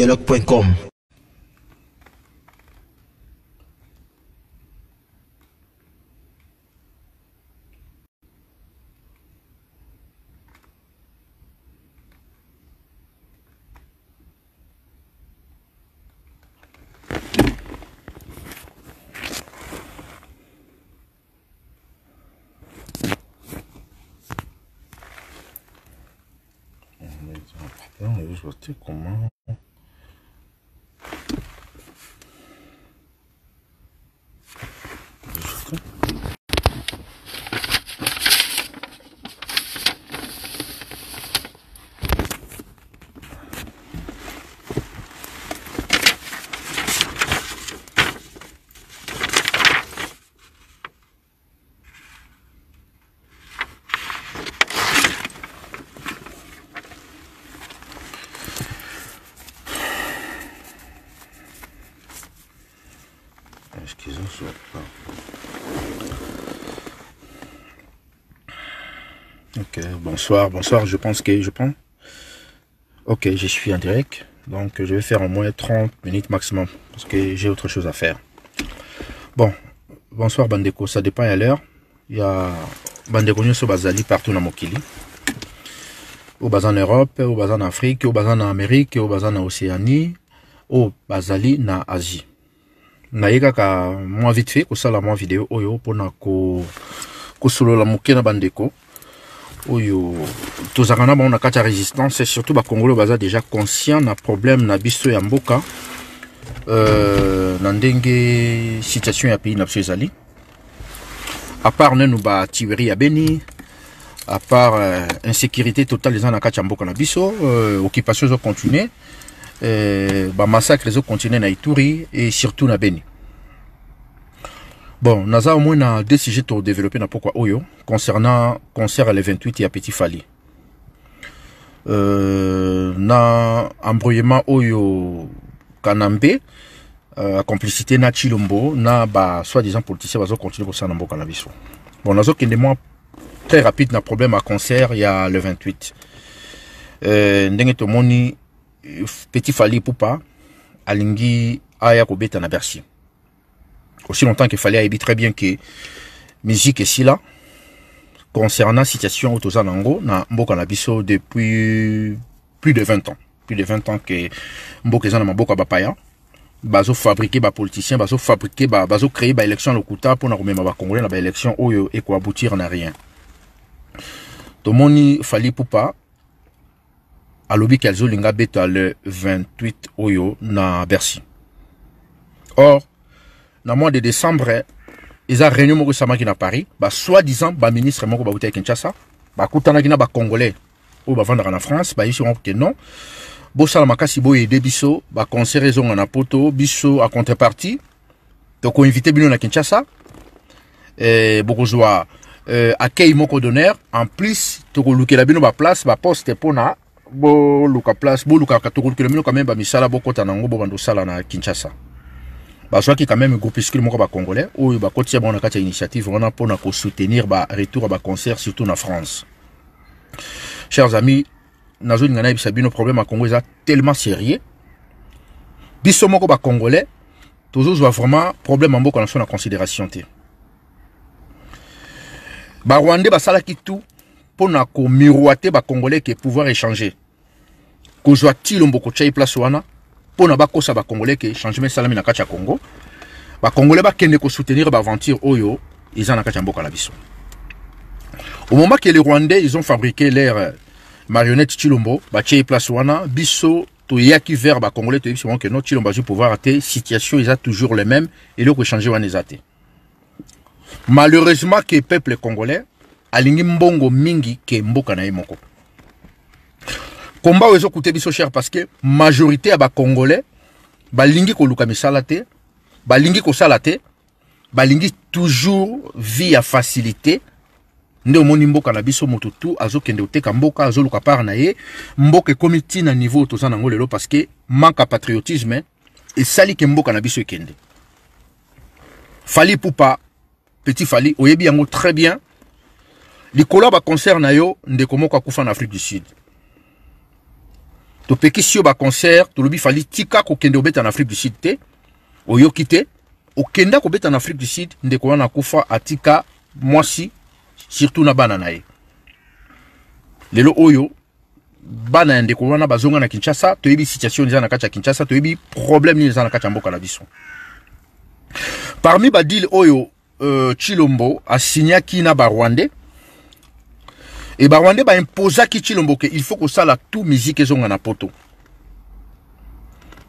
Dialog.com pues Bonsoir, bonsoir, je pense que je prends Ok, je suis en direct, donc je vais faire au moins 30 minutes maximum, parce que j'ai autre chose à faire. Bon, bonsoir Bandeko, ça dépend à l'heure. Il y a Bandeko sur Bazali partout dans Mokili. Au bas en Europe, au bas en Afrique, au bas en Amérique, au bas en Océanie, au bazali na Asie. moi vite fait, au vidéo oyo pour na ko ko solo la oyo tozalaka na bango na kati ya résistance surtout bakongolo baza déjà conscient na problème na biso ya mboka euh, na ndenge situation ya pays na biso ezali à part nanu batuerie ya beni à part euh, insécurité totale eza na kati ya mboka na biso euh, occupation ezocontinue euh, bamassacre ezocontinue na ituri et surtout na beni bon naza au moins na deux sujets to développer na pokwa oyo concernant concert le 28 ya petit fali euh, na embrouillement oyo kanambe euh, complicité na chilombo na ba soi-disant politicien bazo continuer kosala na mboka na biso bon nazokende mwa très rapide na problème ya concert ya le 28 euh, ndenge tomoni petit fali pupa alingi aya kobeta na bercy aussi longtemps qu'il fallait aimer très bien que musique et si là concernant situation autosan nango na mboka na biso depuis plus de 20 ans plus de 20 ans que mboka eza na maboka bapaya bazofabrike bapoliticien bazo créer ba élection lokuta pour mpona la congolais na élection oyo aboutir na rien moni pour pas à alobi ke azolinga beta le 28 oyo na bercy or na mois de décembre ils eza réunion moko esamaki à paris Bah, soi disant bah ministre moko bauta à kinshasa bah, bah na Ou bah bavandaka na france bah ils bango que non et des bisous. Bah, conseil raison en poto bisous à contrepartie invite bino na kinshasa e, bokozwa euh, accueil moko d'honneur en plus la bino baplace baposte mpona boluka place bah, bolukaka tokolukela bino quand même bamisala bokota na yango bobanda osala na kinshasa bazwaki quand même groupuscule moko bacongolais oyo bakotia bango na kati ya initiative wana mpona kosoutenir baretour ya baconcert surtout na france chers amis nazolinga nayebisa bino problème ya congo eza tellement sérieux biso moko bacongolais tozozwa vraiment problème ya mboka na biso na considération te barwandais basalaki tout mpona komiroite bacongolais ke pouvoir échanger kozwa ti lombo kotya ye place wana mpona bakosa bakongolais ke changement esalami na kati ya congo bakongolais bakende kosoutenir baaventure oyo eza na kati ya mboka na biso au moment ke les rwandais ils ont fabriqué leur euh, marionnette chilombo batie place wana biso toyaki vers bacongolais toyebi sikoyo ke no chilombo azwi pouvoir te situation eza toujours le même eloko échange wana eza te malheureusement ke peuple congolais alingi mbongo mingi ke mboka na ye moko combat est ezokuta cher parce que majorité des congolais, balingi koluka salatés, ont balingi salate, ont toujours vie à facilité mboka na biso moto kende mboka part na ye mboka comité n'a niveau parce que manque Ils patriotisme hein, sali ke mboka na biso kende fali Poupa, petit fali oyebi yango très bien les ya baconcert yo ndeko moko kufa afrique du sud topekisi yo baconcert tolobi fali tika kokende kobeta na afrique du sud te oyoki te okenda kobeta na afrique du sud ndeko wana akufa atika mwasi surtout na bana na ye lelo oyo bana ya ndeko wana bazonga na kinshasa toyebi situation eza na kati ya kinshasa toyebi problème nini eza na kati ya mboka na biso parmi badile oyo euh, chilombo asinyaki na barwandais e barwandais baimpozaki chilombo ke il faut kosala tout musique ezonga na poto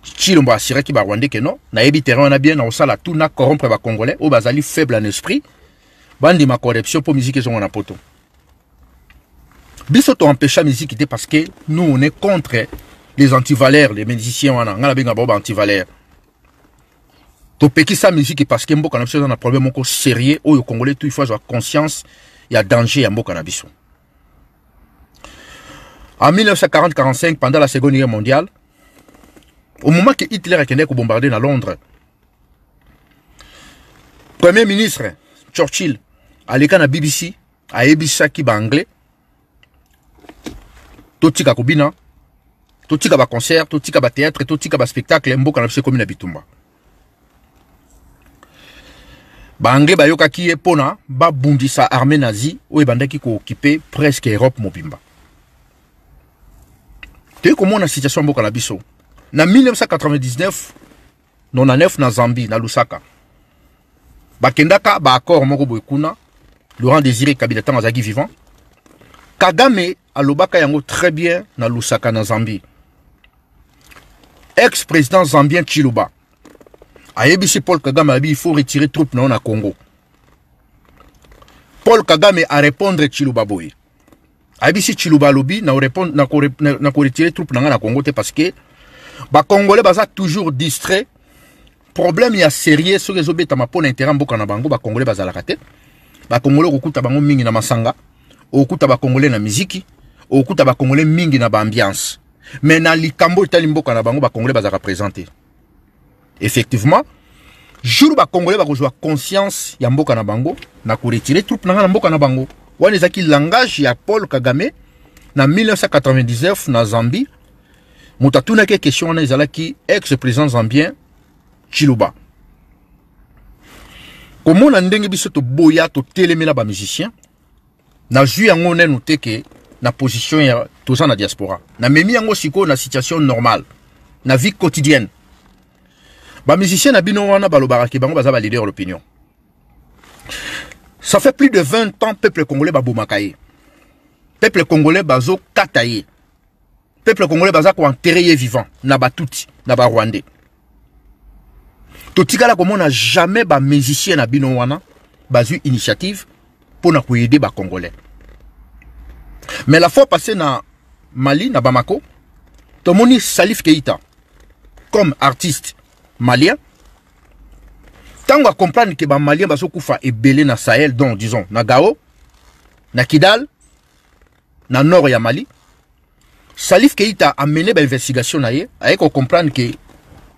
chilombo asiraki barwandais ke non nayebi terrain wana bien nakosala tout na corrompre bacongolais oyo bazali faible en esprit bandima corruption mpo musique ezonga na poto biso toempêcha musique te parce que nous on est contre les antivaleurs les musiciens wana ngai nabenga bao baantivaleurs topekisa musique parce que mboka na biso eza na problème moko sérieux oyo oh, congolais tout il faut azwa conscience ya danger ya mboka na biso En 1940-45, pendant la Seconde Guerre mondiale, au moment que Hitler était bombardé à Londres, le Premier ministre Churchill à la BBC à anglais, tout tout ayebisaki baanglais totika kobina totika baconcert totika batheatre spectacle, baspectacle mboka na biso qui na bitumba baanglais bayokaki ye mpona babundisa nazie, nazi qui ont occupé presque europe mobimba toyei komona situation ya mboka na biso na 1999 99 na zambie na lusaka bakendaka baaccord moko boye kuna laurent désiré kabila ntango azalaki vivant kagame alobaka yango très bien na lusaka na zambie ex président zambien chiluba ayebisi paul kagame alobi il faut retirer troupe na yo na congo paul kagame arépondre chiluba boye abisi chiluba alobi na répondre na ko na ko retirer troupe nanga na Congo te parce que ba congolais baza toujours distrait problème ya sérieux soki ezobeta mapona intérêt mboka na bango bakongolais bazalaka ba congolais okuta bango mingi na masanga ba congolais na musique, okuta ba congolais mingi na ambiance, mais na likambo etali mboka na bango congolais bazalaka présent représenter. effectivement jour congolais ba bakozwa conscience ya mboka na bango na retirer troupe nanga na mboka na bango wana ezalaki langage ya paul kagame na 1999 na zambie moto atunaki question wana ezalaki ex président zambien chiluba komona ndenge biso toboya totelemela bamusicien na jus yango nanu te ke na position ya toza na diaspora namemi yango sikoyo na situation normale na vie quotidienne bamusicien na bino wana balobaka ke bango baza balider l'opinion ça fait plus de 20 ans peuple congolais babomaka ye peuple congolais bazokata ye peuple congolais baza koenterre ye vivant na batuti na barwandais totikala komona jamais bamusicien na bino wana bazwi initiative mpo na koyede bacongolais mais la fois passée na mali na bamako tomoni salif keita comme artiste malien que le Mali Kufa et belé na sahel donc disons na gao na kidal na nord du mali salif keita amené l'investigation na ye comprendre que que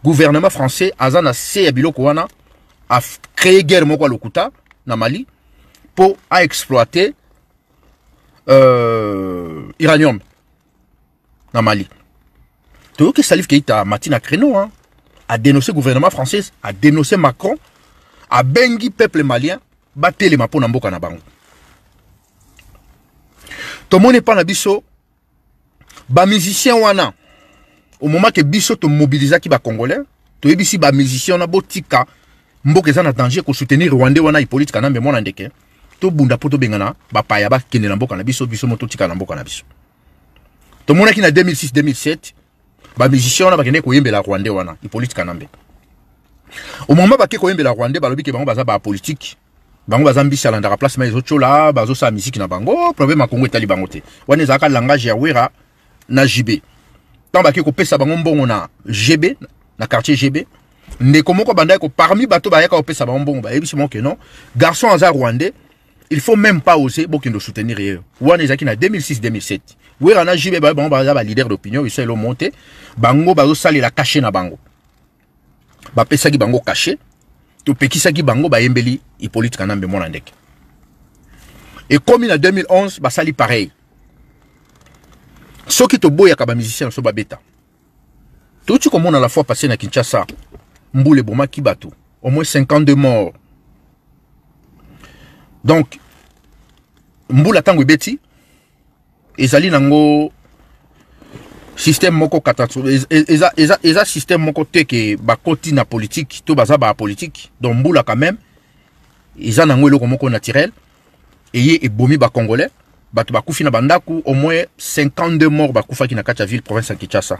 gouvernement français azana na se ya biloko wana guerre moko le lokuta na mali pour exploiter euh, iranium mali que salif keita matin a créneau hein, a dénoncé gouvernement français a dénoncé macron abengi peuple malien batelema mpo na mboka na bango tomoni mpa na biso bamusicien wana au moment ke biso tomobilizaki bacongolais toyebisi bamusicien wana botika mboka eza na danger kosoutenir rwandais wana hippolyte kanambe mwana ndeke tobunda mpo tobengana bapaya bakende na mboka na biso biso mo totika na mboka na biso tomonaki na 2006 2007 bamusicien wana bakendeki koyembela rwandais wana hippolyte e kanambe au moment bake koyembela rwandais balobi ke bango baza bapolitike bango baza mbisi alandaka place oh, ma ezotyola bazosala misiki na bango problème ya kongo etali bango te wana ezalaka langage ya wera na jb ntango bake kopesa bango mbongo na gb na quartier gb ndeko moko bandaki ko parmi bato bayaka kopesa bango mbongo bayebisi moko non garçon aza rwandais il faut même pas oser bokende soutenir ye wana ezalaki na 2006 2007 wera na jb bango baza balider d'opinion biso elomo te bango bazosalela kashe na bango sagi bango caché, sa sagi bango ba bayembeli hippolyte kanambe monandek. ndeke comme na 2011 basali pareil qui soki toboyaka bamusicien na biso babeta touti a la fois passé na kinshasa mbula ebomaki bato au moins 52 morts donc mbula tango beti ezali nango système moko catastrophe eza eza eza système moko te ke bakoti na politique to baza ba politique donc mbula quand même eza nango eloko moko naturel eye ebomi bacongolais bato bakufi na bandaku au moins 52 morts bakufaki na kati ya ville province ya kinshasa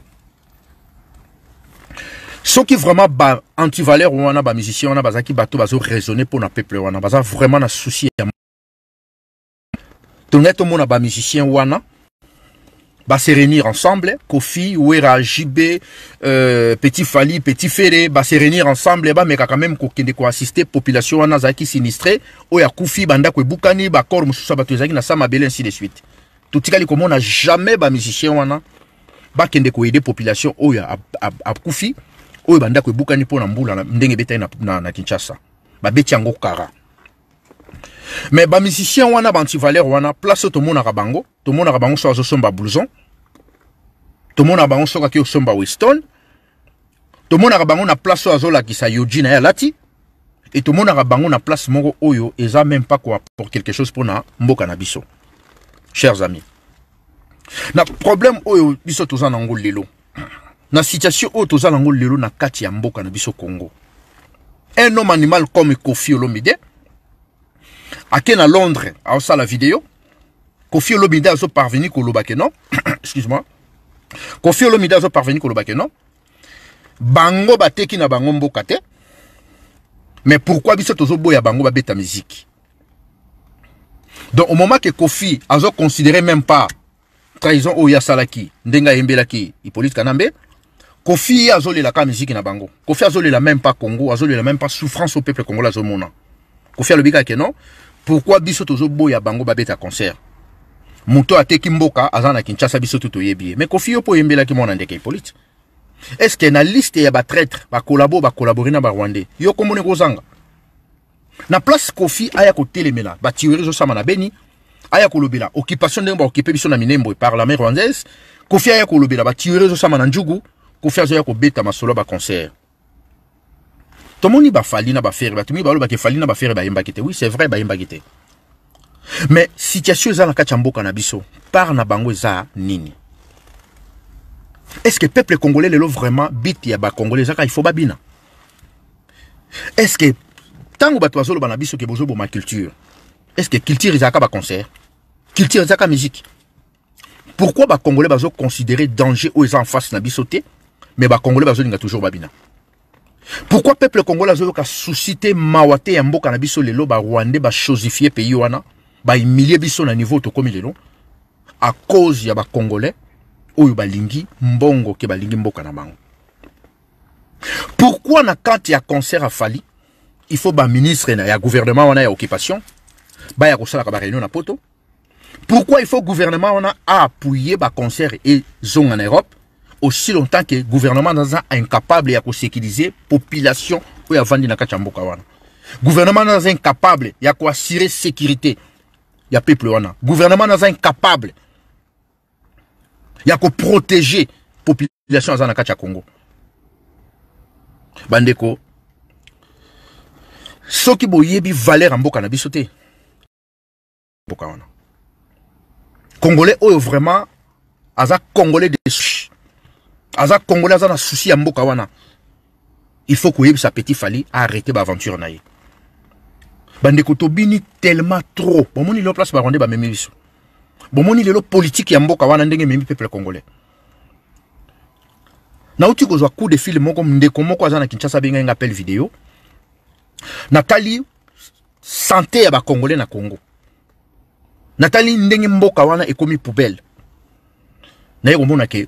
soki vraiment ba antivaleur wana bamusicien wana bazalaki bato bazoraisonne mpo na peuple wana baza vraiment na souci ya tongai tomona bamusicien wana va se réunir ensemble. Kofi, Ouera, JB, euh, Petit Fali, Petit Ferré, va se réunir ensemble. Et bah, mais quand même, qu'on ko assister population wana zaki sinistré. Oya Kofi, banda ko bukani, ba kor mususa batu zaki na sama bele ainsi de suite. Tout tikali comme on a jamais ba musicien wana. Ba kende ko aider population oya a, a, a Kofi. Oya banda ko bukani po na mbula ndenge betai na, na, na Kinshasa. Ba beti yango kara. me bamusicien wana baantivaleur wana place tomonaka bango tomonaka bango so azosomba blouson tomonaka bango soki akei osomba weston tomonaka bango na place oyo azolakisa yoji na ye alati e tomonaka bango na place moko oyo eza même pas pour quelque chose mpona mboka na biso chers amis na problème oyo biso toza na yango lelo na situation oyo toza na yango lelo na kati ya mboka na biso congo un homme animal comme kofi olomide À à londres la vidéo, kofi olobi a parvenu à ke non excuse moi kofi olobi a parvenu à l'Obake non bango bateki na bango mboka mais pourquoi biso boya bango ta musique donc au moment que kofi considéré même pas trahison au Yasalaki, Ndenga Yembelaki, hippolyte kanambe kofi a la musique musique na bango kofi la même pas congo a la même pas souffrance au peuple congolais kofi a le ke non pourquoi biso tozoboya bango babeta concert moto ateki mboka aza na kinshasa biso to toyebi ye me kofi yo mpo oyembelaki mwana ndeke hippolyte estce na liste ya batraître bakolabo bakolabore na barwandais yo kombona ekozanga na place kofi aya kotelemela batiori ezosama na beni aya kolobela occupation ndenge baokipe biso na minembo eparlament rwandaise kofi aya kolobela batiori ezosama na njugu kofi azoya kobeta masolo ya baconcert tomoni fali na bafere bato ke fali na bafere bayembaki te oui c'est vrai bayembaki te mais situation eza na kati mboka na biso par na bango za nini est ce que peuple congolais lelo vraiment bit ya bacongolais il faut babina est ce que ntango bato bazoloba na biso ke ma culture est ce que culture ba concert, culture ezalaka musique pourquoi congolais zo considérer danger aux enfants en face na biso te mais zo bazolinga toujours babina pourquoi peuple congolais a souci suscité mawate ya mboka na biso lelo rwandais, chosifier pays wana bahumilie biso na niveau tokomi lelo à cause ya des oyo balingi mbongo ke balingi mboka na bango pourquoi na kati ya concert Fali, il faut na ya gouvernement wana ya occupation ba ka ba réunion na poto pourquoi il faut gouvernement wana concert et zong en europe aussi longtemps que gouvernement naza incapable ya kosécuriser population oyo avandi na kati ya mboka wana gouvernement naza incapable ya koassure sécurité ya peuple wana gouvernement naza incapable ya koprotege population aza na kati ya congo bandeko soki boyebi valeur ya mboka na biso te mboka wana congolais oyo vraiment aza congolais de aza congolais aza na susi ya mboka wana il faut koyebisa petit fali arrete baaventure na ye bandeko tobini tellement trop bomoni lelo place barwandais bamemi biso bomoni lelo politike ya mboka wana ndenge ememi peuple congolais nauti kozwa coup de file moko ndeko moko aza na kinshasa abengai nga appel video natali sante ya bacongolais na congo natali ndenge mboka wana ekomi poubelle naye komona ke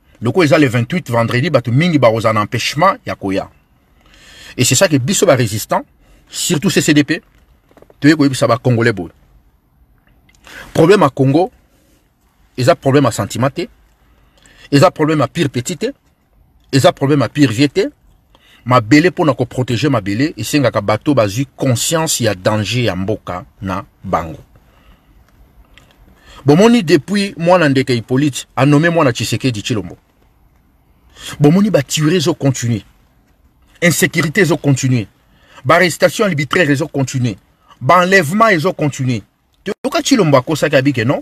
loko eza le 28 vendredi bato mingi bakozala na empêchement ya koya et c'est ça ke biso barésistant surtout ccdp toyei koyebisa bacongolais boye problème ya congo eza problème ya sentiment te eza problème ya pire petit te eza problème ya pire vie te mabele mpo na koprotege mabele esengaka bato bazwi conscience ya danger ya mboka na bango bomoni depuis mwana ndeke hippolyte anome mwana tshisekedi tshilombo bomoni batuerie ezocontinue insécurité ezocontinue baarrestation arbitraire ezocontinue baenlèvement ezocontinue toyoka ti lombo akosaki abi ke non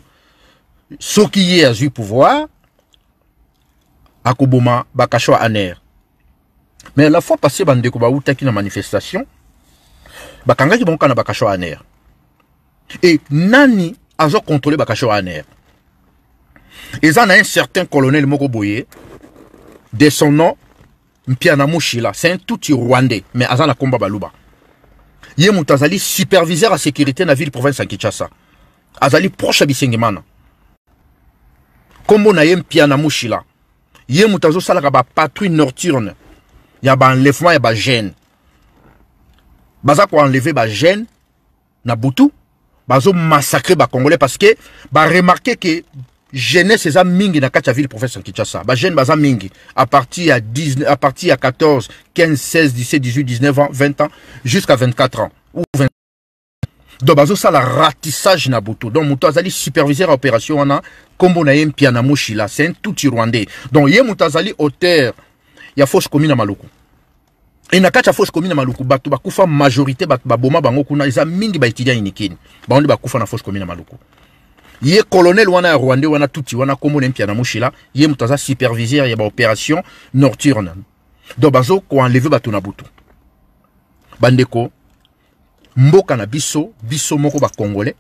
soki ye azwi pouvoir akoboma bakasho ya aner mais la fois passé bandeko bautaki na manifestation bakangaki bango kaka na bakasho ya aner e nani azokontrole bakasho ya aner eza na un certain colonel moko boye de son nom mpiana mushila c'est un tout rwandais mais azana komba baluba yé Il superviseur à sécurité la ville province de kinshasa azali proche à bisengemana nkombo na yé mpiana mushila ye mutu gêne. patrouille nocturne ya enlevé ya gêne baza koenleve il na massacrer ba Congolais parce que remarquer que jeunesse c'est mingi na kati ya ville province ya kinshasa bajeune baza mingi à partir à 19, à partir à 14 15 16 17 18 19 20 ans jusqu'à 24 ans ou 20 donc bazosala ratissage na butu donc moto azali superviseur ya opération wana combo na ye mushi la c'est un tuti rwandais donc ye au azali auteur ya fausse commune na maluku et na kati fausse commune na maluku bato bakufa majorité bato baboma bango kuna iza mingi baétudiant inikini bango ba kufa na fausse commune na maluku ye colonel wana ya wana tuti wana komune mpiana mpia na mushila ye yé mutaza superviseur ya opération nocturne donc bazokoenleve bato na butu bandeko mboka na biso biso moko bacongolais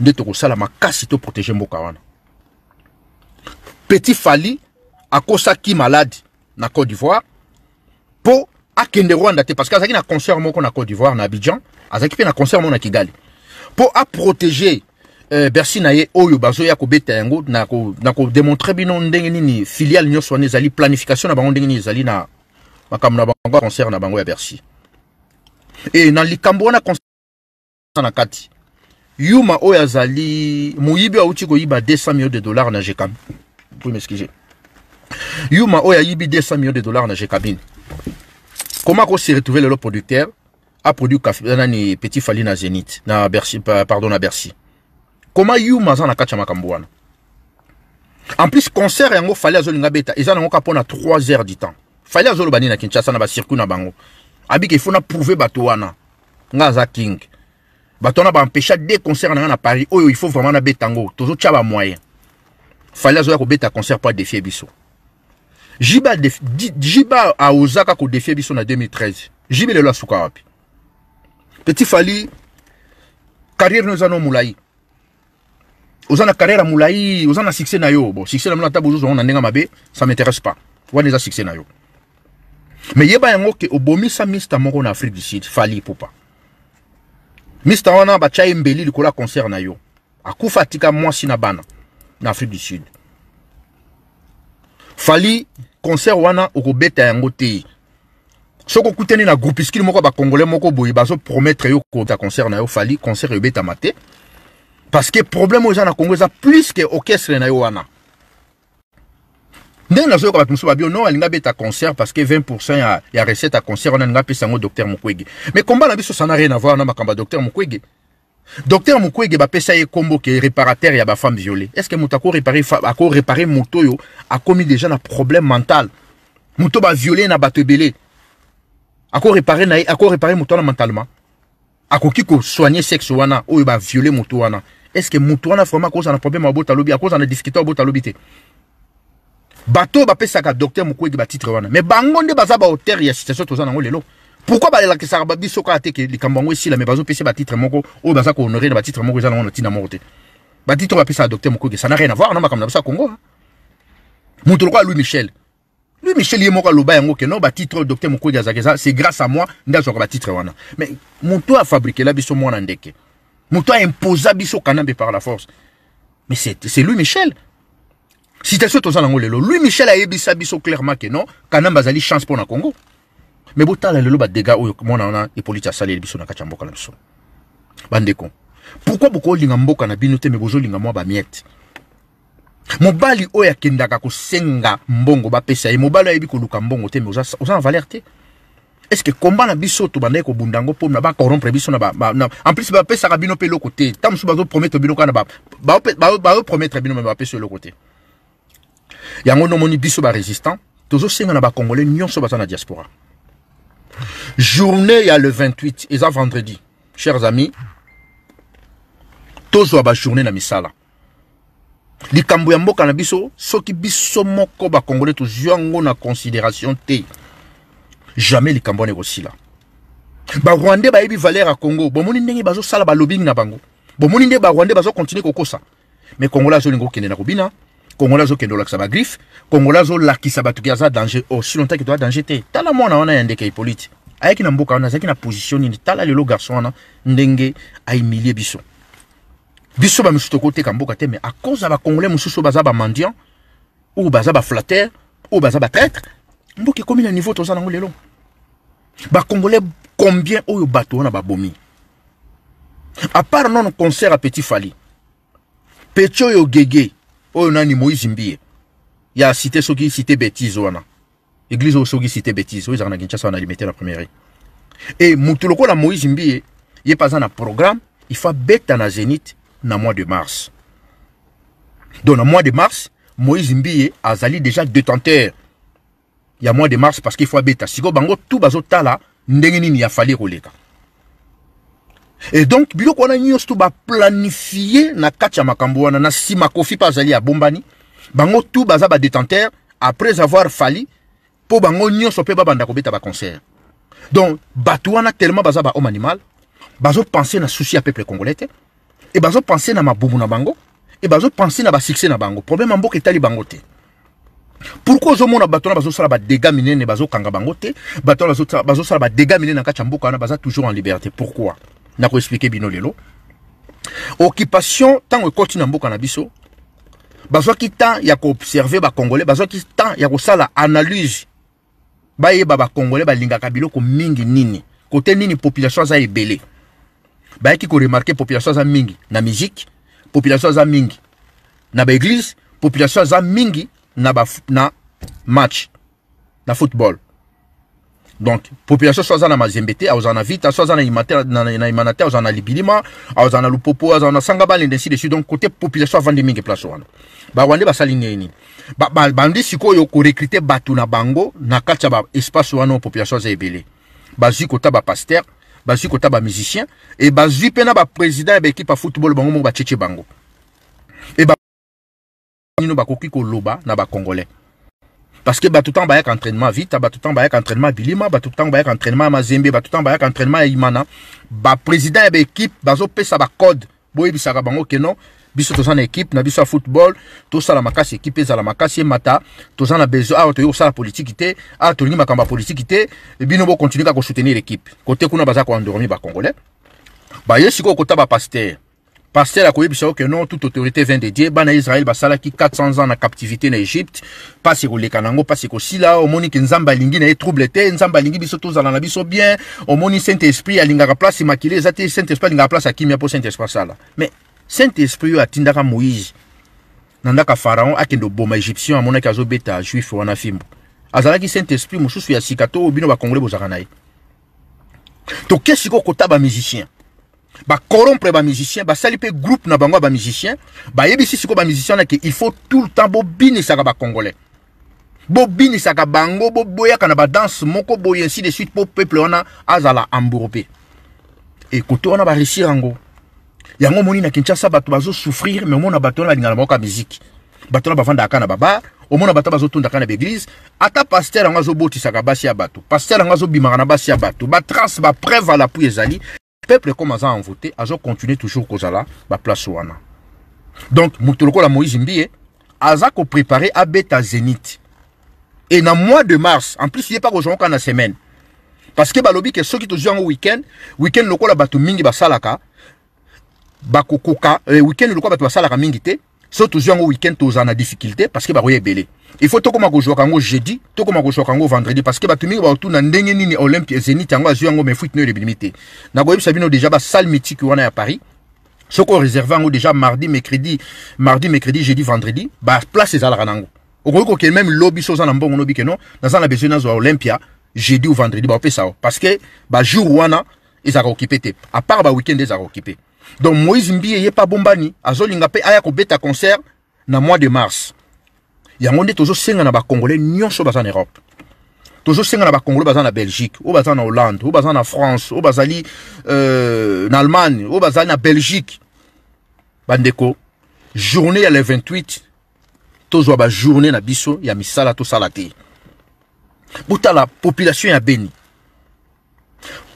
nde tokosala makasi protéger mboka wana petit fali akosaki malade na côte d'ivoire Po akende rwanda te parce que qui na concert moko na côte d'ivoire na abidjan azalaki mpe na concert moko na kigali a protéger. Euh, bersi na ye oyo bazoya kobeta yango na kodemontre bino ndenge nini filiale nyonso wana ezali planification na bango ndenge nini ezali na makambo na bango concert na bango ya bersi e na likambo wana na kati yuma oyo azali moyibi awuti koyiba 200 millions de dollars na gcam oui, m'excuse yuma oyo ayibi 200 millions de dollars na gcamine koma kose retrouve lelo producteur aproduit nani petit fali na zenit na bersi pardon na bercy koma yuma aza na kati ya makambo wana en plus concert yango fali azolinga beta eza nango kaka mpona 3 heures du temps fali azoloba nini na kinshasa na bacircuit na bango abika ifona prouve bato wana nga aza king bato wana baempesha de concert na nga na paris oyo il faut vraiment nabeta yango tozotya bamoyen fali azoya kobeta concert mpo adefie biso jiba, def, jiba aozaka kodefie biso na 2013 jiba lelo asuka wapi petit fali carriere no eza no molai oza na carrière ya molai oza na succès na yo bon succès na bino ata bozozongo na ndenge mabe ça m'intéresse pas wana eza succès na yo me yeba yango ke obomisa mista moko na afrique du sud fali pupa mista wana batya ye mbeli likolo ya concert na yo akufa atika mwasi na bana na afrique du sud fali concert wana okobeta yango te soki okutani na groupiskile moko ya bakongolais moko boye bazopromettre yo kota concert na yo fali concert ebetama te parce que problème gens eza na congo eza plus que orchestre dans yo wana ndenge nazoyoka bato mosusu babio non été à concert parce que 20 pourcent ya, recette à concert on a apesa yango docteur mokwege mais combat na biso n'a rien à voir, makambo le docteur mokwege docteur va bah, un combo qui est réparateur ya femme violée est ce que quoi réparer moto A commis déjà un problème mental moto va violer na À quoi réparer na quoi réparer moto mentalement? a mentalement akoki kosoigne sexe wana va violer moto wana estceke motu wana vraiment akozala na problème abota alobi akozala na discuteur abota alobi te bato oyo bapesaka docteur mokwege batitre wana mais bango nde baza baauteur ya situation toza nango lelo pourquoi balelakisaka biso kaka te ke likambo yango esila mais bazopesa batitre moko oyo baza kohonore na batitre moko eza nango na ntina moko te batitre oyo bapesaka docteur mokwege ça na rien avoir na makambo na biso ya congo moto lokola louis michel lui michel ye moko aloba yango ke non batitre oyo docteur mokwege azalaka eza c'est grâce à moi nde azwaka batitre wana mais moto afabrikela biso mwana ndeke moto aimposa biso kanambe par la force mais c'est lui michel citation tozala yango lelo lui michel ayebisa biso clairement que non kanambe azali chance pour na congo le botala lelo ba oyo mwana wana epoliti et biso na Kachamboka ya mboka na biso bandeko pourkui bokolinga mboka na binu te me bozolinga mwa bamiete mobali oyo ko senga mbongo bapesa ye mobali ko luka mbongo te me oza en valeur est-ce que combat na biso to bandai ko bundango pour na ba corrompre biso na ba en plus ba pesa kabino pe côté tam so bazo promettre bino na ba ba ba promettre bino ba pesa côté yango no moni biso ba résistant tozo senga na ba congolais nyonso baza na diaspora journée ya le 28 eza vendredi chers amis tozwa ba journée na misala likambo ya mboka na biso soki biso moko bakongolais tozwi yango na considération t jamais les aussi là. Bah ekosila barwandais bayebi valeur à congo bomoni ndenge bazosala balobingi na bango bomoni nde barwandais bazokontinue kokosa me kongola azolinga kokende na kobina kongola azokende kolakisa bagriffe kongola azolakisa bato gaza danger oh, si longtemps que toi danger te tala mwana wana ya politique. hipolite ayaki na mboka wana azalaki na position nini tala lelo garçon wana ndenge ahumilie biso biso bamisusu côté mboka te mais à cause ya bakongolais mosusu oyo baza bamandiant ou bazaba flatter ou bazaba traître mboka ekomi na niveau toza nango lelo bacongolais combien oyo bato wana babomi apart nono concert apeti fali peti oyo gege oyo nani moïse mbie ya cité soki cité bétise wana église oyo soki cité bétise oyo ezalaka na kinshasa wana limité na première e motu lokola moïse mbie ye mpe aza na programme ifa abeta na zénith na mois de mars donc na mois de mars moïse mbie azali déjà détenteur il y a moins de mars parce qu'il faut bêta. Si bango tout bazo tala, ndenge nini ya fallu koleka. Et donc biloko wana nyonso tout ba planifier na kati ya makambo wana na sima kofi pa zali a bombani, bango tout baza ba détenteur après avoir fallu, po bango nyonso pe ba banda kobeta ba concert. Donc bato wana tellement baza ba homme animal, bazo penser na souci ya peuple congolais Et bazo penser na mabubu na bango, et bazo penser na ba succès na bango. Problème en mboka bango te. pourquoi ozomona bato wana bazosala badega minene bazokanga bango te bato wana bazosala badega minene na kati ya mboka wana baza toujours en liberté pourquoi nakoexplike bino lelo occupation ntango ekoti na mboka na biso bazwaki temps ya koobserve bacongolais bazwaki temps ya kosala analyse bayeba bacongolais balingaka biloko mingi nini kote nini population aza ebele bayaki koremarke population aza mingi na musique population aza mingi na baeglise population aza mingi na, na match na football donc population à na vita so na en te akozala na libilima aux lupopo ainsi donc côté population mingi place wana barwandais basali ba bandi recruter na bango na kacha espace espace wana population aza ebele ba pasteur bazwi kota musicien musicien na président équipe football bango bango nino bakoki koloba na bacongolais parce que bato ntango bayaka entraînement vita bato ntango bayaka entraînement ya bilima bato ntango bayaka entraînement ya mazembe bato ntango bayaka entraînement ya imana baprésident ya baéquipe bazopesa bacode boyebisaka bango ke non biso toza na équipe na biso ya football tosala makasi équipe ezala makasi emata toza na besoin awa toyei kosala politiki te awa tolingi makambo ya politiki te eh bino bokontinue kaka kosoutenir équipe kote kuna baza koendormi bacongolais baye sikoyo kota bapaster Pasteur akoyebisa que non toute autorité vient de Dieu bana Israël qui 400 ans en captivité en Égypte pasi koleka nango pasi kosila au moni nzamba lingi na ye trouble te nzambe biso tozala na biso bien au moni saint-esprit linga place makili eza saint-esprit linga place à kimia mpo saint-esprit ça là. mais saint-esprit a tindaka moïse na ka pharaon akende boma égyptien amonaki bêta juif wana Azala ki saint-esprit mosusu ya sikato, to bino bakongole bozalaka na ye tokei sikoyo musicien? bakorrompre musicien ba salipe groupe na bango yebisi siko ba musicien na que il faut tout le temps bobinisaka bacongolais ka bango boyaka na danse moko boye ainsi de suite pour peuple a azala embourbé ekote wana baresir yango yango moni na kinshasa bato souffrir mais omona bato wana balingana na bango ba vanda kana baba bavandaka na babar omona bato bazotondaka na b'eglise ata pasteur yango azobotisaka basi ya bato paster yango azobimaka na basi trace bato batrace bapreuve alapuy ezali peuple komaza en voter continue toujours kozala place wana donc mutuloko lokola moïse mbie aza koprépare à zénith et le mois de mars en plus il est pas kozwanga la semaine parce que balobi ke soki tozwi yango weekend weekend lokola bato mingi basalaka bakokoka eh, weekend lokola ba basalaka mingi te so tozwi yango weekend tozala na difficulté parce que bakoya ebele il faut tokóma kozwaka yango jeudi tokóma kozwaka yango vendredi parce que bato mingi baotuna ndenge nini olympie zenit yango azwi yango mais fuite noyo ebinimi te nakoyebisa bino déjà basale mythique wana ya paris soko réserve yango déjà mardi mercredi mardi mercredi jeudi vendredi baplace ezalaka nango okoki kokee même lobi so oza na mbongo nobi ke non naza na besoin nazwa olympia jeudi ou vendredi baopesa yo oh. parce que bajour wana ezalaka okipe te apart baweekend ezalaka okipe donc moïse mbiye ye mpe abombani azolinga mpe aya kobeta concert na mois de mars yango nde tozosenga na bacongolais nyonso baza na europe tozosenga na bacongolais baza na belgique oyo baza na hollande oyo baza na france oyo bazali euh, na allemagne oyo bazali na belgique bandeko journée ya le 28 tozwa bajournée na biso ya misala tosala te botala population ya beni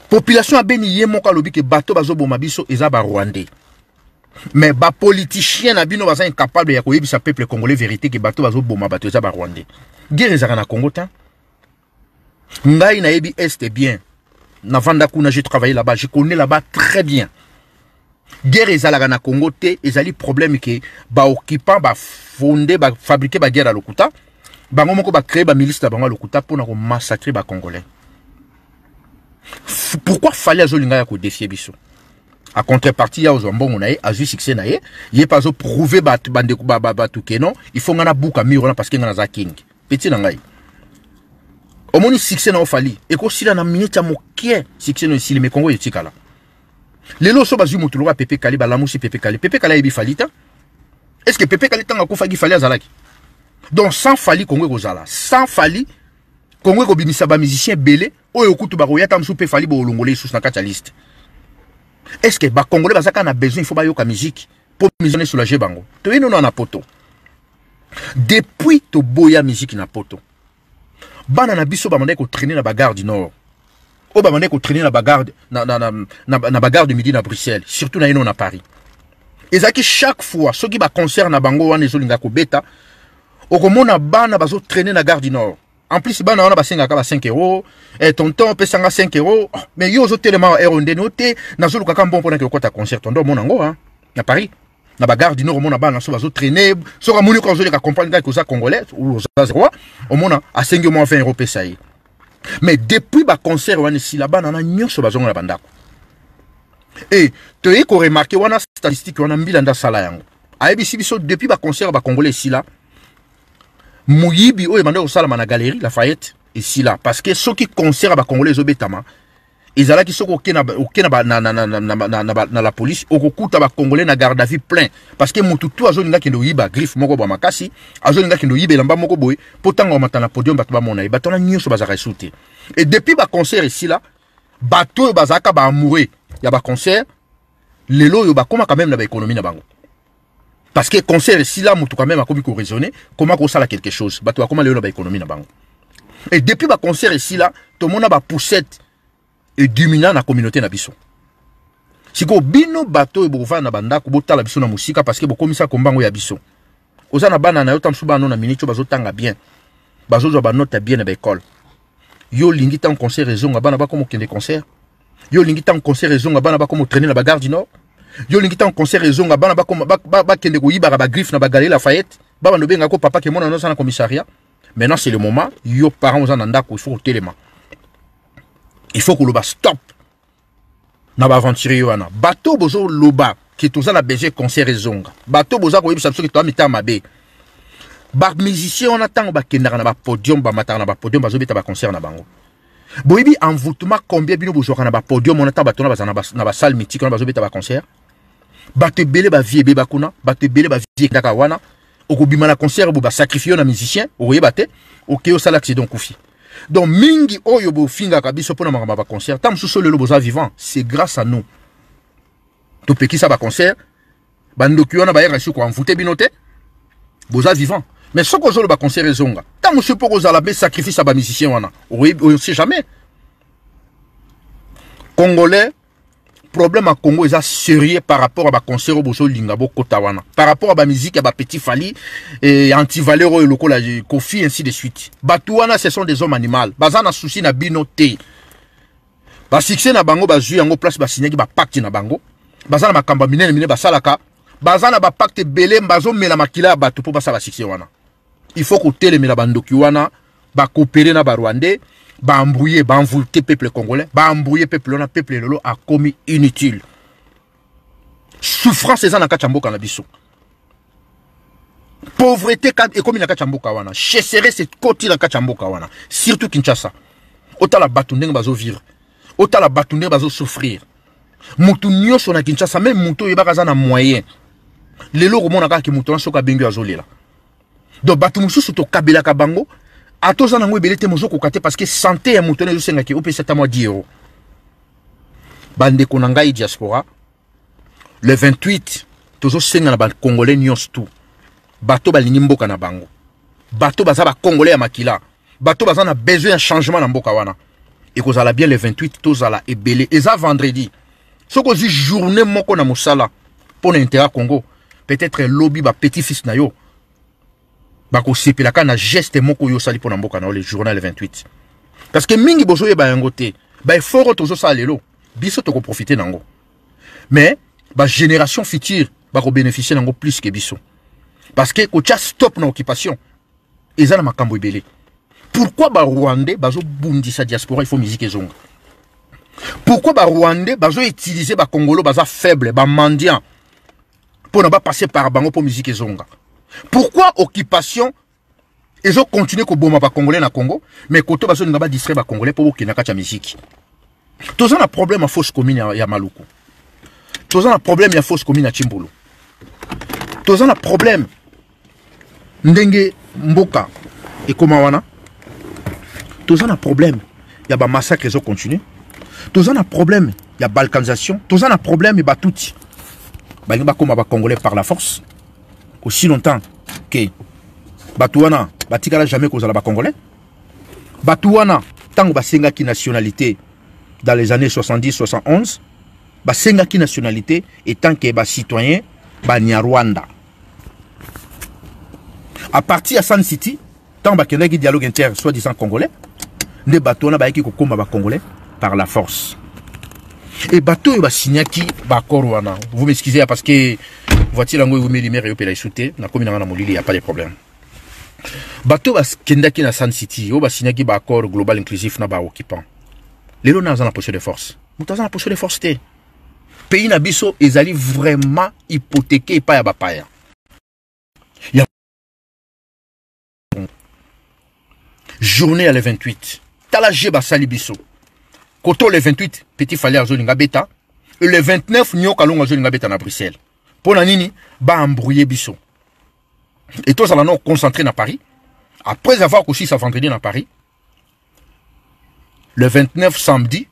population abeni ye moko alobi ke bato bazoboma biso eza barwandais mais bapoliticien na bino baza incapable ya koyebisa peuple congolais vérité ke bato bazoboma bato eza barwandais guerre ezalaka na congo tan ngai nayebi este bien navanda kuna j'ai travaillé là-bas je connais là-bas très bien guerre ezalaka na congo te ezali problème ke baoccupant bafonde bafabrike baguerre ya lokuta bango moko bacrée bamilice na bango ya lokuta mpona komassacre bacongolais pourquoi fallait azolingaka kodefie biso a contrepartie ya ozwa mbongo na ye azwi succès na ye ye mpe azoprouve bandeko bato ke non il faut ngai nabuka mire wana parce ke ngai naza king peti na ngai omoni succès na ofali ekosila na minute ya moke succès no esilimi kongo etikala lelo so bazwi motu loba pepe kali balamusi pepe kali pepe kali ayebi fali ta estce que pepe kali ntango akufaki fali azalaki donc sans fali kongo ekozala sans fali congo ekobimisa bamusicien ebele oyo kutu bakoyata mosusu mpe efali boolongola lisusu na kati ya liste estce bacongolais baza kaka na besoin ifo bayoka miziki mpo miziki esolage bango toyei nona na poto depuis toboya miziki na poto bana na biso bamandai kotraine na bagare du nord oyo bamandai kotraine na bagarde na, na, na, na, na bagare du midi na bruxelles surtout na yeno na paris ezalaki chaque fois soki baconcert na bango wana ezolinga kobeta okomona bana bazotraine na gare du nord en plus bana wana basengaka ba 5 euros eh, tonton opesanga 5 euros oh, mais yo ozotelema ero ndeni o te nazolukaka mbongo mponaki okɔta concert tondo omona yango na paris na bagare du nord omona bana nyonso bazotraine soki amoni oka ozoleka comprendre kaki oza congolais oza roi omona asengi omwa 20 euro opesa ye mais depuis baconcert wana esila bana wana nyonso bazongola bandako e eh, toyei koremarke wana statistique wana mbila nde asala yango ayebisi biso depuis baconcert bacongolais esila moyibi oyo ebandaki kosalama na galerie lafayette esila parce que soki concert ya bakongolais ezobetama ezalaki soki oke na la polise okokuta bakongolais na garde avie plein parce que motu tu azolinga kende oyiba griffe moko bwa makasi azolinga kende oyiba elamba moko boye mpo ntango amata na podium bato bamona ye bato wana nyonso bazalaka esu te e depuis baconcert esila bato oyo bazalaka baamoure ya baconcert lelo oyo bakomaka meme na baekonomi na bango parce que concert conseil là, tout quand même a raisonner comment ça la quelque chose comment lelo ba économie na et depuis le concert ici là tout monde a poussette et dominant la communauté na si un bino vous e un na banda ko botala na parce que ko kombango ya biso oza na bana na yo tamsu non na minute tanga bien ba note bien na école yo lingi tan concert na bana concert yo lingi tan concert na bana traîner na du nord yo olingi ntango concert ezonga bana bakende koyibaka bagriffe na bagalerie lafayette babanda obengaka papa ke mwana noza na commissariat maintenant c'est le moment yo parent oza na ndako il faut kotelema il faut koloba stop na baaventurier wana bato oyo bozoloba ke toza na besoin concert ezonga bato oyo boza koyebisa biso ke toza mitanga mabe bamusicien wana ntango bakendaka na bapodium bamataka na bapodium bazobeta baconcert na bango boyebi envoûtement combien bino bozwaka na bapodium wana ntango bato wana bazala na basale mythique wana bazobeta baconcert bato ebele bavie ebeba kuna bato ba vie ekendaka wana okobima na concert bo basakrifie un na musicien bate te okei accident donc mingi oyo bofingaka biso pona na ba concert baconcert ta mosusu vivant c'est grâce à nous topekisa baconcert bandoki wana bayaka lisuku anvute bino binote boza vivant mais le ba concert ezonga ta pour mpo kozala mpe sacrifice ba musicien, wana sait jamais congolais problème à Congo est sérieux par rapport à ma concert au Bosso Lingabo Kotawana. Par rapport à ma musique, à ma petit Fali, et anti-valeur et local, Kofi, ainsi de suite. Batouana, ce sont des hommes animaux. Bazana souci na binoté. Ba succès na bango, ba jui yango place, ba signé, ba pacte na bango. Bazana ma kamba mine, mine, ba salaka. Bazana ba pacte belé, bazo mela makila, ba tu ba sa ba succès wana. Il faut que télémé mela bandoki wana, ba coopérer na ba Rwandais bambouiller le peuple congolais le peuple le peuple lolo commis inutile souffrance est gens dans le kachambo na biso pauvreté est na dans le kachambo wana cheseresse est côté dans ya wana surtout kinshasa autant vivre. Autant la otala bato souffrir, souffrir. motu nyonso na kinshasa même motu moyen les lolo kaka ke motu wana soki abengi oyo donc bato mosusu kabila kabango atoza nango ebele te mozokoka te parceke sante ya moto wana ezosengaki opesa ta mwa 10 euro bandeko na ngai diaspora le 28 tozosenga na bacongolais nyonso tu bato balingi mboka na bango bato baza bacongolais ya makila bato baza na besoin ya changement na mboka wana ekozala bien le 28 tozala ebele eza vendredi soki ozwi journée moko na mosala mpo na interet congo peut-être elobi bapetit fils na yo bakosepela kaka na geste moko oyo osali mpo na mboka na yo le journal 28 parce que mingi bozoyeba yango te baeffort oyo tozosala lelo biso tokoprofite na yango mais bagénération future bakobénéficie na yango plus ke biso parce que kotia stop na occupation eza na makambo ebele pourquoi barwandais bazobundisa diaspora il faut musique ezonga pourquoi barwandais bazoutilize bakongolo baza faible bamandian mpona bapasse par bango mpo musique ezonga pourquoi occupation ezokontinue Congolais congolais na congo mais koto bazolinga congolais congolais mpo bokende kati musique. Tous Toujours un problème à fausse commune à maluku Toujours un problème à fausse commune à Ils Toujours un problème ndenge mboka Komawana wana Toujours un problème massacre continués Ils Toujours un problème a balkanisation toujours un problème ya pas comme les congolais par la force aussi longtemps que Batouana batikala jamais Congolais. Batouana, tant que Basenga qui nationalité dans les années 70-71 qui nationalité étant citoyen Banya rwanda à partir de san city tant a un dialogue inter soi disant congolais Batuana bato wana bayaki congolais par la force Et Batouana, oyo basinyaki vous m'excusez hein, parce que voiture yango evumeli vous eyopela esu te nakomi nanga na molili a pas de problème bato bakendaki na San city oyo basinyaki baaccord global inclusif na baoccupant lelo na aza la position de force moto aza la position de force te pays na biso ezali vraiment hypothéqué epai ya Y a journée à le 28 Talage ba basali biso koto le 28 petit fale azolinga beta le 29 nioka longo azolinga beta na bruxelles mpo na nini baambrouye biso et tozala no concentré na paris après avoir kosilisa vendredi na paris le 29 samedi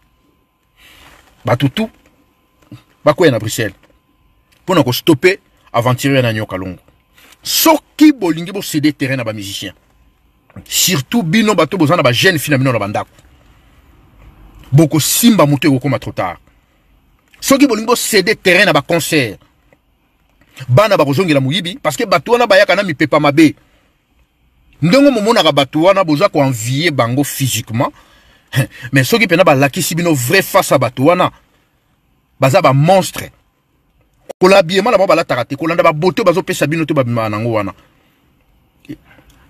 bato tu bakoya na bruxelles mpo na kostope aventurier na nyoka longo soki bolingi bosede terrain na bamusicien surtout bino bato boza na bajeune fille na bino na bandako bokosimba moto ekokóma trop tard soki bolingi bosede terrain na baconcert bana bakozongela moyibi parceke bato wana bayaka na mipepa mabe ndenge momonaka bato wana boza koanvie bango physiquement mais soki mpena balakisi bino vrai face ya bato wana baza bamonstre kolabiema na bango balataka te kolanda babote oyo bazopesa bino te babimaka nango wana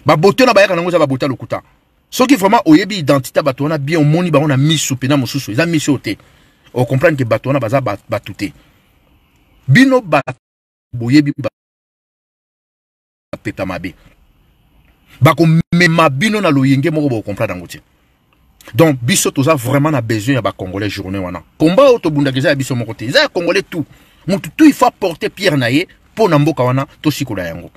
babote wana bayaka nango eza babote ya lokuta soki vraiment oyebi identité ya bato wana bien omoni bango na misu mpena mosusu eza misu oyo te ocomprendre ke bato wana baza bato te bino bato boyebi bapeta mabe bakomema bino na loyenge moko bokocomprendre yango te donc biso toza vraiment na besoin ya bacongolais journée wana komba oyo tobundaka eza ya biso moko te eza ya congolais tout motu tout ifa porter pierre na ye mpo na mboka wana tosikola yango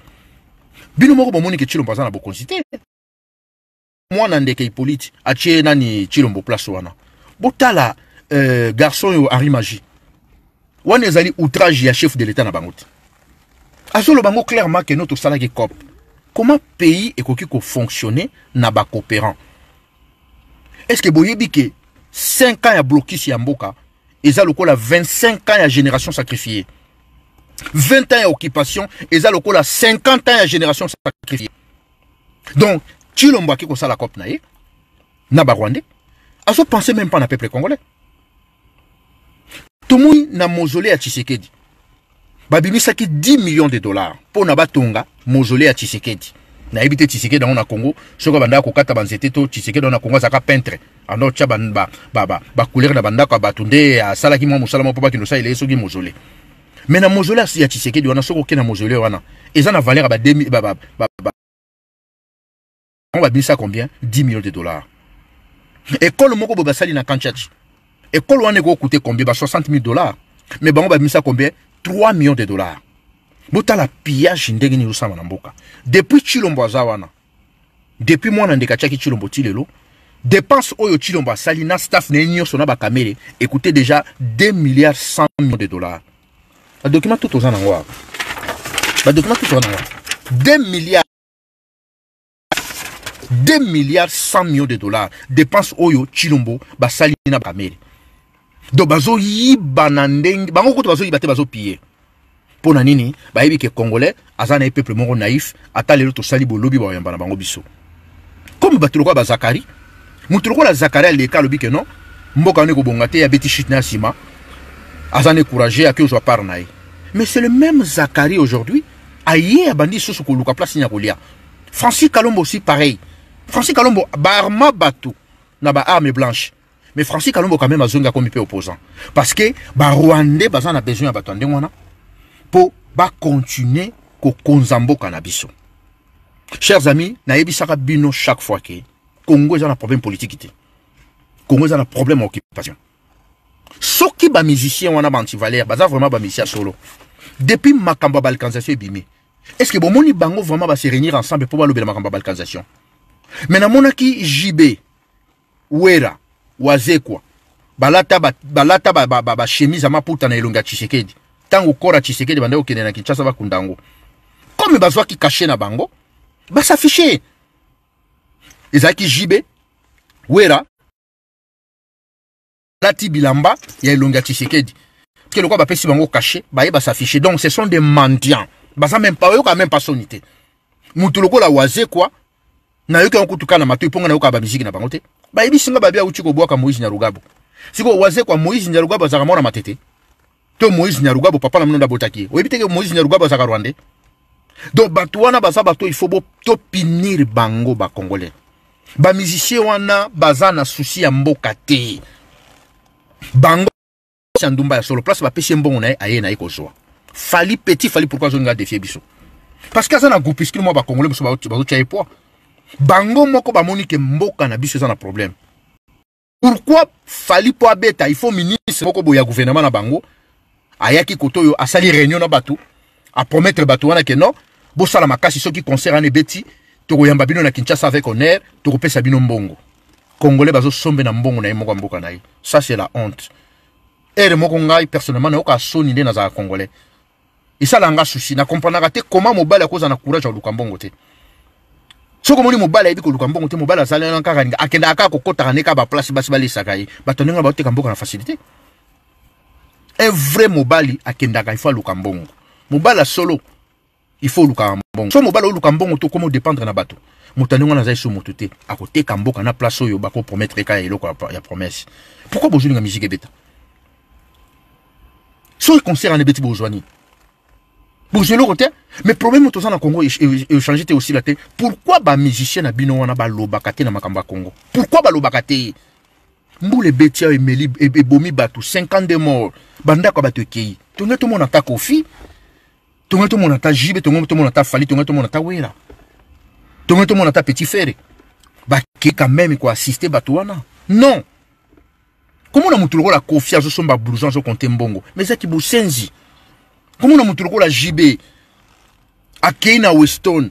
bino moko bomonike chilombo aza na bokonzi te mwana ndeke hippolyte atie nani chilombo place wana botala euh, garçon oyo henri magi wana ezali outrage ya chef de l'état na bango te azoloba yango clairement ke no tosalaki cop comment pays ekoki kofonctionne na bacoopérant est ce ke boyebi ke 5 ans ya blokisi ya mboka eza lokola 25 ans ya génération sacrifiée 20 ans ya occupation eza lokola 50 ans ya génération sacrifiée donc tshilombo aki kosala cop na ye na barwandais azopense même pas na peuple congolais tomoni na mausolée ya tshisekedi babimisaki 10 millions de dollars mpona batonga mozole ya tshisekedi nayebi te tshisekedi yango na congo soki bandaka kokata banzete to tshisekedi yango na congo azalaka peintre andor tya bacouleur na bandako ya bato nde asalaki mwa mosala moko mpo bakende osalela ye soki mozole me na mozole ya tshisekedi wana soki oke na mozole wana eza na valeur ya babimisa combien 10 millions de dollars ekolo moko boye basali na kanchachi ekolo wana ekokokute combien ba 60 000 dollars me bango babimisa combien 3 millions de dollars botala pillage ndenge nini osala na mboka depuis chilombo aza wana depuis mwana ndeke atiaki chilombo ti lelo dépense oyo chilombo asali na staff na ye nyonso na bakamere ekoute déjà 2 milliards 100 millions de dollars badokima tout toza nango awa badokima tout toza nango awa 2 milliards 2 milliards 100 millions de dollars dépense oyo chilombo basali na bakamere donc bazoyibana ndenge bango kutu bazoyiba te bazopie mpo na nini bayebi ke congolais aza na ye peuple moko naïf ata lelo tosali bolobi bayamba na bango biso comme bato lokola bazakari moto lokola zakari aleka alobi ke non mboka wana ekobonga te abeti shit na ya nsima aza na écourage ake ozwa part na ye mais c'est le même zakari aujourd'hui aye abandi lisusu koluka place nini ya kolia francis kalombo aussi pareil francis kalombo baarma bato na baarme blanche mais francis kalombo quand même azongi akomi mpe opposant parce que barwandais baza na besoin ya bato ya ndenge wana mpo bakontinue kokonza mboka na biso chers amis nayebisaka bino chaque fois ke congo eza na problème politique te congo eza na problème ya occupation soki bamusicien wana baantivalere baza vraiment bamusicien solo depuis makambo ya balkanisation ebimi est ce que bomoni bango vraiment base réunir ensemble mpo balobela makambo ya balkanisation mais namonaki jb wera wazekwa balata bashemise ba, ba, ba, ya maputa na elongo ya tshisekedi ntango kora tshisekedi bandaki kokende na kinshasa bakunda yango kome bazwaki kashe na bango basafishe ezalaki jibe wera balati bilamba ya elongo ya tshisekedi parceke lokwa bapesi bango kashe baye basafishe donc ce sont des mendiants baza même pas oyoka même pas soni te motu lokola wazekwa nayoki yango kutuka na matoi mpo nga nayokaa bamiziki na bango te bayebisi nga babi awuti kobwaka moïse nyarugabo sikoyo waze kwa moïse nyarugabo azalaka mwana matete to moïse nyarugabo papa na mino nde abotaki ye oyebi teke moïse nyarugabo azalaka rwandais donc bato wana baza bato il faut topinir bango bacongolais bamizisien wana baza na susi ya mboka te bango ya ndumba ya solo place bapesi ye mbongo na ye aye na ye kozwa fali petit fali pourkui azolinga defie biso parce que aza na groupuscule mwa bacongolais mosusu bazotia ye poids bango moko bamoni ke mboka na biso eza na problème pourkui fali mpo abeta il faut ministre moko boye ya gouvernement na bango ayaki kote oyo asali réunion na bato apromettre bato wana ke non bosala makasi soki concert wana ebeti tokoyamba bino na kinshasa avec honneur tokopesa bino mbongo congolais bazosombe na mbongo na ye moko ya mboka na ye ça c'est la honte ere moko ngai personnellement nayoka soni nde nazalaka congolais esalanga susi nakomprendaka te koma mobali akozala na courage ya koluka mbongo te soki omoni mobali ayebi koluka mbongo te mobali azalana kaka ninga akendaka kaka kokɔtaka ne kaka baplace basi balesaka ye bato ndenge baoteka mboka na facilité un vrai mobali akendaka ifo aluka mbongo mobali asolo ifo olukaka mbongo so mobali oluka mbongo to komi odépendre na bato moto ndenge wana aza eso moto te akoteka mboka na place oyo bakopromettre kaka eloko ya promesse pourkui bozolinga musique ebeta so concert wana ebeti bozwa nini bozweloko te mais problème toza na congo échange te osila te pourquoi bamusicien na bino wana balobaka te na makambo ya congo pourquoi balobaka te mbula ebeti ayo emeli ebomi bato 52 mort bandako ya bato ekei tonge tomona ata kofi tonge tomona ata jibe tonge tomona ata fali tonge tomona ata wera tonge tomona ata petit fere bakei quand même koassiste bato wana non komona motu lokola kofi azosomba blouson azokonte mbongo mais ezaki bosenzi komona motu lokola jibe akei na weston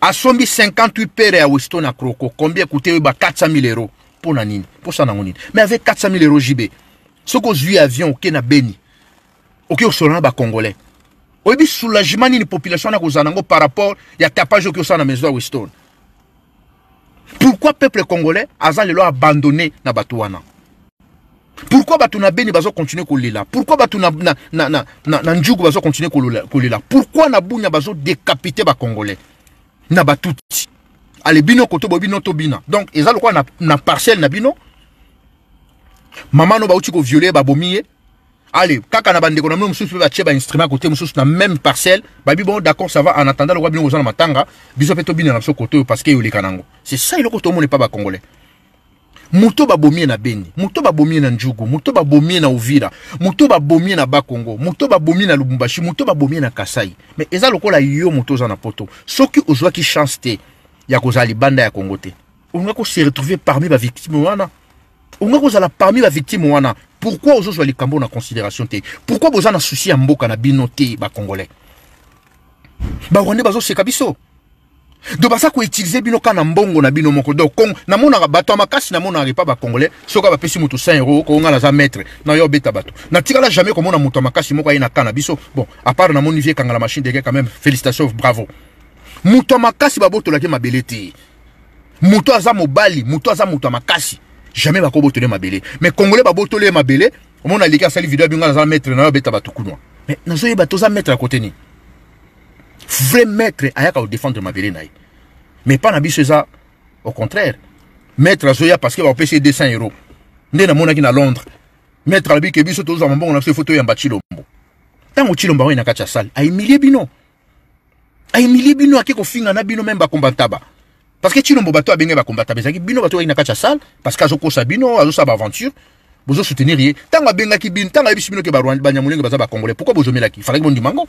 asombi 58 pere ya weston akroko kombi ekute oyeba 400000 euro mpo na nini mposa nango nini mais avec 400000 euro jibe soki ozwi avion oke na beni oke osola na bacongolais oyebi soulagement nini population wana kozala nango par rapport ya tapage oke osala na maison ya weston pourquoi peuple congolais aza lelo abandonné na bato wana pourquoi bato na beni bazokontinue kolela pourquoi bato na, na, na, na, na, na njugu bazokontinue kolela pourquoi na bunya bazodekapite bacongolais na batuti ale bino koto bo bino to bina donc eza lokola na, na parcelle na bino mama no bauti koviole babomi ye ale kaka na bandeko na bino mosusu mpe batie bainstrument kote mosusu na même parcelle babi bon d'accord ça va en attendant lokola bino koza na matanga biso mpe tobina na biso koto oyo parce que eyoleka nango c'est ça eloko tomone pa bacongolais moto babomi ye na beni moto babomi ye na njugu moto babomi ye na uvira moto babomi ye na bakongo moto babomi ye na lubumbashi moto babomi ye na kasai me eza lokola yo moto oza na poto soki ozwaki chance te ya kozala libanda ya kongo te olinga kose retrouve parmi bavictime wana olinga kozala parmi bavictime wana pourkui ozozwa likambo na considération te pourkui boza na susi ya mboka na bino te bakongolais barwandais bazoseka biso do baza koutilize bino kaka na mbongo na bino moko donc namonaka bato ya makasi namonaka epa bacongolais soki bapesi moto 5 euro kokonga naza maître nayo obeta bato natikala jamais komona moto ya makasi moko aye na ka na biso bon à part namoni vie ekangala machine deke quand même félicitation bravo moto ya makasi babotolaki mabele te moto aza mobali moto aza moto ya makasi jamais bakobotole mabele mais congolais babotole ye mabele omona aleki asali video abinga naza maître nayo obeta bato kunwa mais nazoyeba toza maître ya kote nini vrai maître ayaka au mabele na ye me mpa na biso eza au contraire maître azoya parce qu'il va ye 200 euro nde namonaki na londres maître alobi ke biso tozwa mombongo na photo efo toyamba chilombo ntango chilombo aoye na kati ya sale aemilie bino aemilie bino ake na bino même bakomba taba parce que chilombo bato ba bakomba ntaba ezalaki bino bato oyaki na kati ya sale parce que azokosa bino azosala baaventure bozosoutenir ye ntango abengaki bino ntango ayebisi bino ke banyamulenge baza bacongolais fallait que bon du mango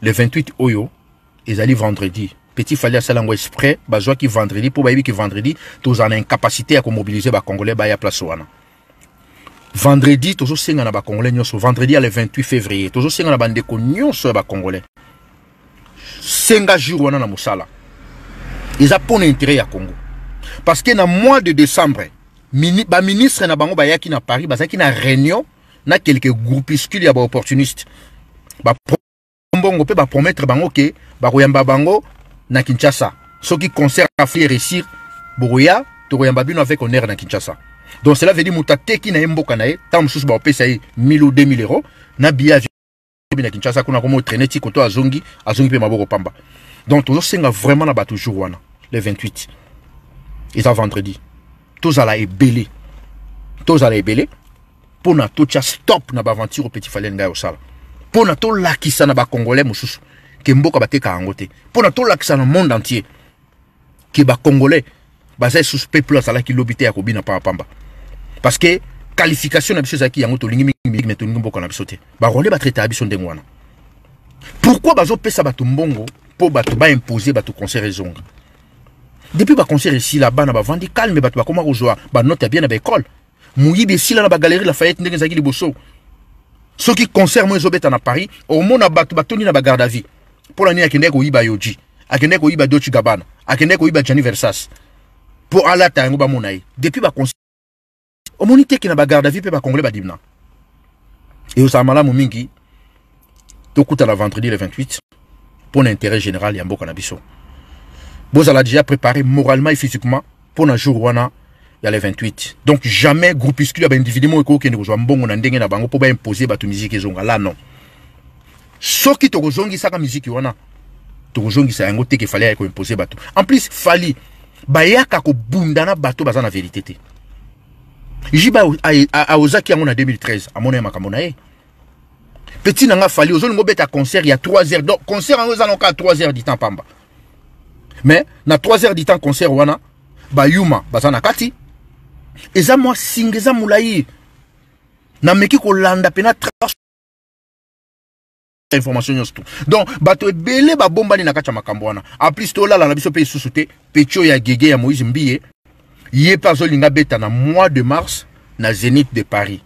le 28 ils allaient vendredi petit fali l'angue yango espres qui vendredi Pour mpo qui vendredi tozala mobiliser incapacité Congolais. komobilize y a place wana vendredi tozosenga congolais nous nyonso vendredi à le 28 février tozosenga na sur bah Congolais. bacongolais senga jour wana na mosala ils a un intérêt à congo parce que na mois de décembre ministre na bango bayaki na paris bazalaki na réunion na quelques groupuscules ya opportunistes mbongo mpe promettre bango ke bakoyamba bango na kinshasa soki concert afri réussir to tokoyamba bino avec honneur na kinshasa donc cela veut dire moto ateki na emboka mboka na ye ntango mosusu baopesa ye 1000 ou 2000 euros na billet na kinshasa kuna akoma otraine ti koto azongi azongi pe maboko pamba donc tozosenga vraiment na ba toujours wana le 28 eza vendredi Tous tozala tous tozala ebele pour na ça stop na baventure au petit tifaleli ngai osala mpona tolakisa na bacongolais mosusu ke mboka bateka angote te mpona tolakisa na monde entier ke bacongolais baza lisusu peuple ala lobi te ya kobina pambapamba parce que qualification na biso ezalaki yango tolingi mingi me tolingi mboka na biso te barwandais batraitaka biso ndenge wana pourkui bazopesa bato mbongo ba imposer ba bato conseil ezonga depuis conseil baconcert esila bana vandi calme ba koma kozwa ba ya bien na baekole moyibi sila na la lafayette ndenge ezalaki liboso ce qui concerne moi, Zobet en Paris, au monde abat Batoni na bagarde à vie. Pour l'année, qui ko iba yoji, akende qu'au iba dochi gabana, akende ko iba Versas. Pour Allah ta ngoba monai Depuis ba concert au monde qui na bagarde à vie peut ba congolais ba dimna. Et au samala mumingi tokuta la vendredi le 28 pour l'intérêt général ya mboka na biso. Bozala déjà préparé moralement et physiquement pour un jour wana a les 28 donc jamais groupuscule ya ben, baindividu moko ekokende kozwa mbongo na ndenge na bango mpo baimpose ben, bato ben, miziki ezonga là non soki ça musique wana tokozongisa yango te fallait imposer imposer bato en plus fali bayaka kobunda na bato ba na vérité. te jiba a yango mona 2013 à ye makambo na ye petit nanga fali ozolinga mobeta concert il y a 3 heures donc concert en eza nanka trois 3 heures du temps pamba mais na 3 heures du temps concert wana ba yuma, bazana kati eza mwa singa eza molai nameki kolanda mpena information nyonso tu donc bato ebele babombani na kati ya makambo wana aplis tolala na biso mpe lisusu te peti oyo ya gege ya moïse mbiye ye mpe azolinga beta na mois de mars na zénith de paris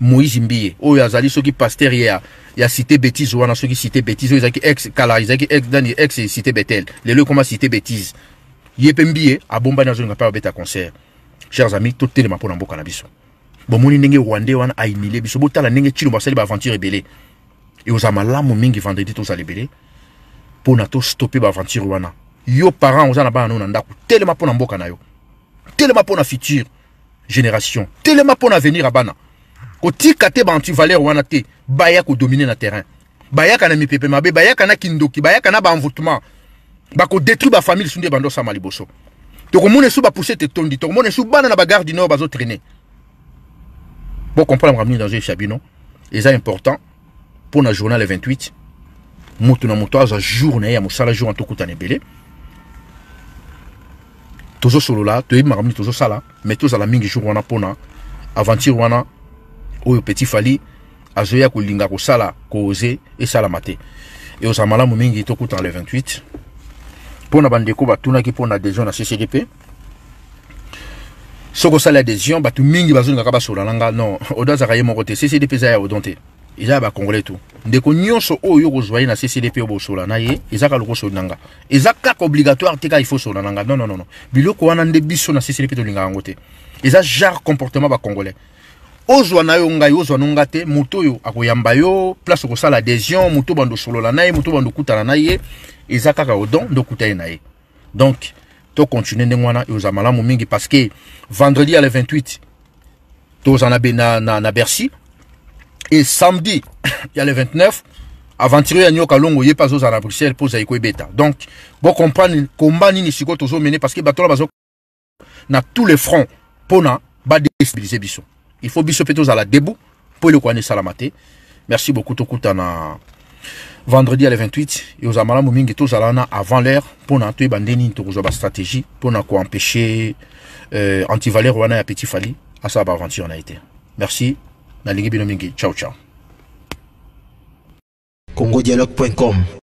moïse mbiye oyo azali soki paster ye ya, ya cité bétise wana soki cité bétise oyo ezalaki ex kala ezalaki ex nani ex cité betel lelo ekoma cité bétise ye mpe mbiye abombani azolinga mpe abeta concert chers amis tout tellement pour nous. biso ndenge rwandais wana ayinile biso botala ndenge ba nous baaventure là, malamu mingi vendredi nous. Tellement pour na ba aventure wana yo parents, oza na bana nous. Tellement tellement telema Tellement mboka future génération pour nous. na à ya bana ba wana dominer na terrain kana mi pepe mabe kana kindoki tokomona esu bapousse tetondi tokomona esu bana na bagare du nord Bon, comprendre amini dans yesa bino C'est important Pour na journal 28 moto na moto azwa jour na ye ya mosala jour wana tokutana ebele toujours ça là. nini tozosala à la mingi jour wana mpona aventure wana au petit fali Sala kolinga Et kooze esalama Et eozala malamu mingi tokutana le 28 mpo na bandeko batunaki mpo na adhésion na ccdp soki osala adhésion bato mingi bazolingaka basola na nga non odo azaka ye moko te ccdp eza ya odon te eza ya bacongolais tu ndeko nyonso oyo okozwa ye na ccdp oyo bosola na ye ezaka lokosoli na nga eza kaka obligatoire te kaka ifo sola na nga non non non biloko wana nde biso na ccdp tolingaka yango te eza genre comportement bacongolais ozwa na yo ngai ozwa nonga te moto oyo akoyamba yo place okosala adhésion moto bando osolola na ye moto bando okutana na ye eza kaka odon ndokutani na ye donc tokontinue ndenge wana ekozala ozamala mingi parce que vendredi à le 28 to zana bena na, na bercy et samedi il y a le 29 tirer ya nyoka longo ye mpe azozala na bruxelles mpo ozali beta donc ni komba nini zo mener parce que batola wana bazo na tous les fronts ba badestabilize biso il faut biso à la debout pour le connaître esalama salamater merci beaucoup tokutana vendredi ya le 28 ekozala malamu mingi tozala wana avant l'heure mpona toyeba nde nini tokozwa bastratégie mpona koempêche euh, antivaleur wana ya petit fali asala baaventure na ye te merci nalingi bino mingi ciao ciao congodialogue.com